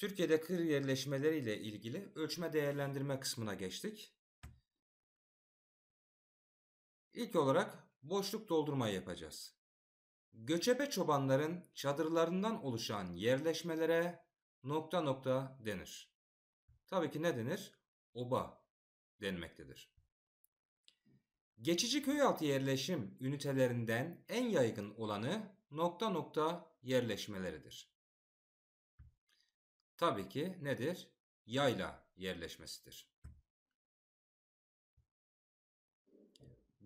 Türkiye'de kır yerleşmeleri ile ilgili ölçme değerlendirme kısmına geçtik. İlk olarak boşluk doldurma yapacağız. Göçebe çobanların çadırlarından oluşan yerleşmelere nokta nokta denir. Tabii ki ne denir? Oba denmektedir. Geçici köy altı yerleşim ünitelerinden en yaygın olanı nokta nokta yerleşmeleridir tabii ki nedir? Yayla yerleşmesidir.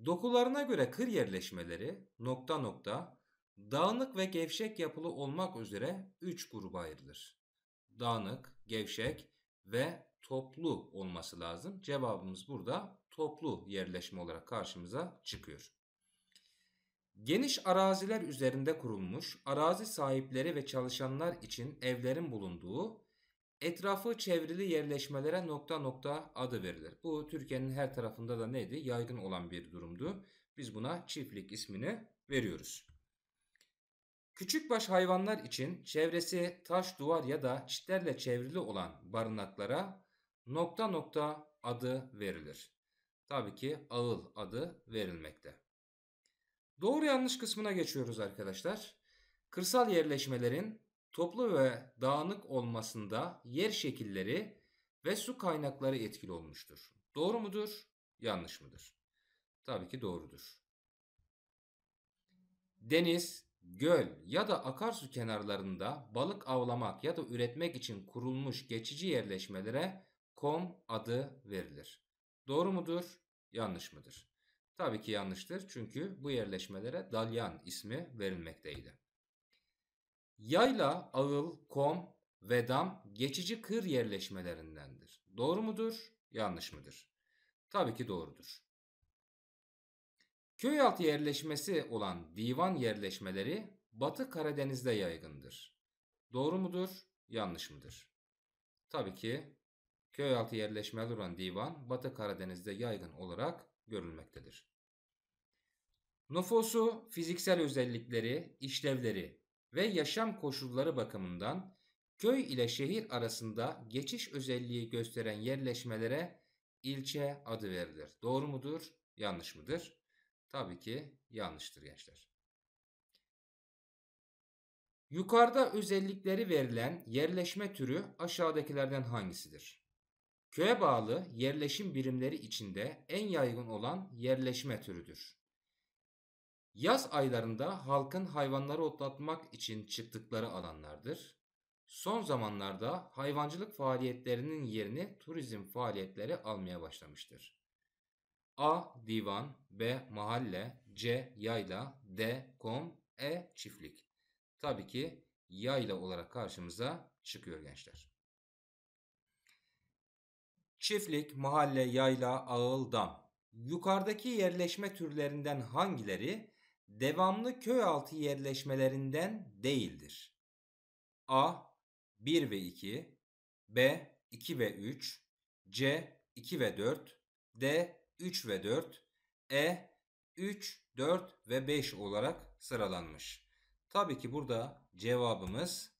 Dokularına göre kır yerleşmeleri nokta nokta dağınık ve gevşek yapılı olmak üzere 3 gruba ayrılır. Dağınık, gevşek ve toplu olması lazım. Cevabımız burada toplu yerleşme olarak karşımıza çıkıyor. Geniş araziler üzerinde kurulmuş, arazi sahipleri ve çalışanlar için evlerin bulunduğu Etrafı çevrili yerleşmelere nokta nokta adı verilir. Bu Türkiye'nin her tarafında da neydi? Yaygın olan bir durumdu. Biz buna çiftlik ismini veriyoruz. Küçükbaş hayvanlar için çevresi taş duvar ya da çitlerle çevrili olan barınaklara nokta nokta adı verilir. Tabii ki ağıl adı verilmekte. Doğru yanlış kısmına geçiyoruz arkadaşlar. Kırsal yerleşmelerin toplu ve dağınık olmasında yer şekilleri ve su kaynakları etkili olmuştur. Doğru mudur? Yanlış mıdır? Tabii ki doğrudur. Deniz, göl ya da akarsu kenarlarında balık avlamak ya da üretmek için kurulmuş geçici yerleşmelere kom adı verilir. Doğru mudur? Yanlış mıdır? Tabii ki yanlıştır çünkü bu yerleşmelere dalyan ismi verilmekteydi. Yayla, ağıl, kom vedam geçici kır yerleşmelerindendir. Doğru mudur, yanlış mıdır? Tabii ki doğrudur. Köy altı yerleşmesi olan divan yerleşmeleri Batı Karadeniz'de yaygındır. Doğru mudur, yanlış mıdır? Tabii ki köy altı yerleşmeleri olan divan Batı Karadeniz'de yaygın olarak görülmektedir. Nüfusu, fiziksel özellikleri, işlevleri, ve yaşam koşulları bakımından köy ile şehir arasında geçiş özelliği gösteren yerleşmelere ilçe adı verilir. Doğru mudur? Yanlış mıdır? Tabii ki yanlıştır gençler. Yukarıda özellikleri verilen yerleşme türü aşağıdakilerden hangisidir? Köye bağlı yerleşim birimleri içinde en yaygın olan yerleşme türüdür. Yaz aylarında halkın hayvanları otlatmak için çıktıkları alanlardır. Son zamanlarda hayvancılık faaliyetlerinin yerini turizm faaliyetleri almaya başlamıştır. A. Divan B. Mahalle C. Yayla D. Kom E. Çiftlik Tabii ki yayla olarak karşımıza çıkıyor gençler. Çiftlik, mahalle, yayla, ağıl, dam. Yukarıdaki yerleşme türlerinden hangileri devamlı köy altı yerleşmelerinden değildir. A 1 ve 2, B 2 ve 3, C 2 ve 4, D 3 ve 4, E 3, 4 ve 5 olarak sıralanmış. Tabii ki burada cevabımız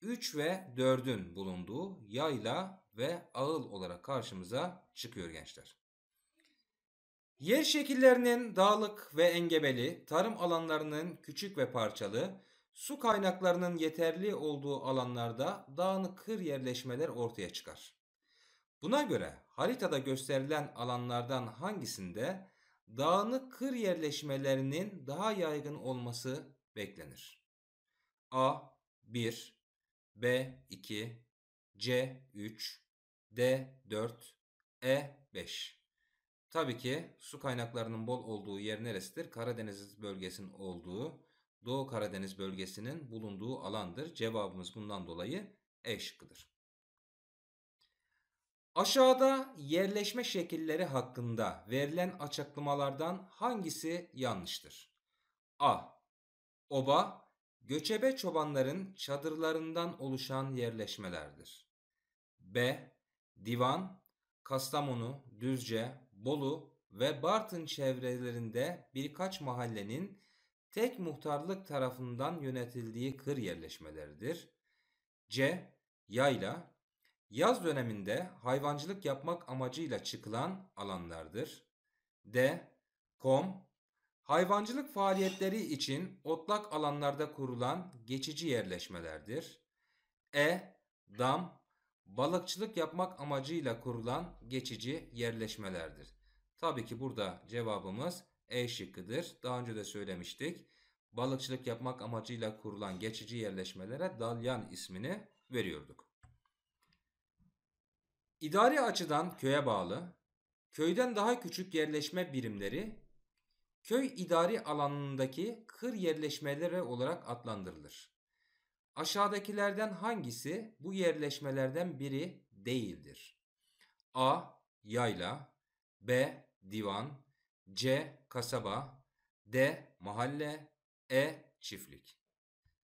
3 ve 4'ün bulunduğu yayla ve ağıl olarak karşımıza çıkıyor gençler. Yer şekillerinin dağlık ve engebeli, tarım alanlarının küçük ve parçalı, su kaynaklarının yeterli olduğu alanlarda dağınık kır yerleşmeler ortaya çıkar. Buna göre haritada gösterilen alanlardan hangisinde dağınık kır yerleşmelerinin daha yaygın olması beklenir? A 1, B 2, C 3, D 4, E 5 Tabii ki su kaynaklarının bol olduğu yer neresidir? Karadeniz bölgesinin olduğu, Doğu Karadeniz bölgesinin bulunduğu alandır. Cevabımız bundan dolayı E şıkkıdır. Aşağıda yerleşme şekilleri hakkında verilen açıklamalardan hangisi yanlıştır? A. Oba, göçebe çobanların çadırlarından oluşan yerleşmelerdir. B. Divan, Kastamonu, Düzce, Bolu ve Bartın çevrelerinde birkaç mahallenin tek muhtarlık tarafından yönetildiği kır yerleşmeleridir. C. Yayla Yaz döneminde hayvancılık yapmak amacıyla çıkılan alanlardır. D. Kom Hayvancılık faaliyetleri için otlak alanlarda kurulan geçici yerleşmelerdir. E. Dam balıkçılık yapmak amacıyla kurulan geçici yerleşmelerdir. Tabii ki burada cevabımız E şıkkıdır. Daha önce de söylemiştik. Balıkçılık yapmak amacıyla kurulan geçici yerleşmelere dalyan ismini veriyorduk. İdari açıdan köye bağlı, köyden daha küçük yerleşme birimleri köy idari alanındaki kır yerleşmeleri olarak adlandırılır. Aşağıdakilerden hangisi bu yerleşmelerden biri değildir? A. Yayla B. Divan C. Kasaba D. Mahalle E. Çiftlik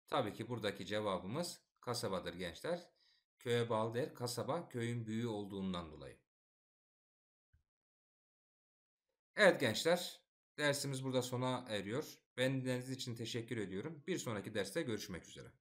Tabii ki buradaki cevabımız kasabadır gençler. Köye bağlı der kasaba köyün büyüğü olduğundan dolayı. Evet gençler dersimiz burada sona eriyor. Bendeniz için teşekkür ediyorum. Bir sonraki derste görüşmek üzere.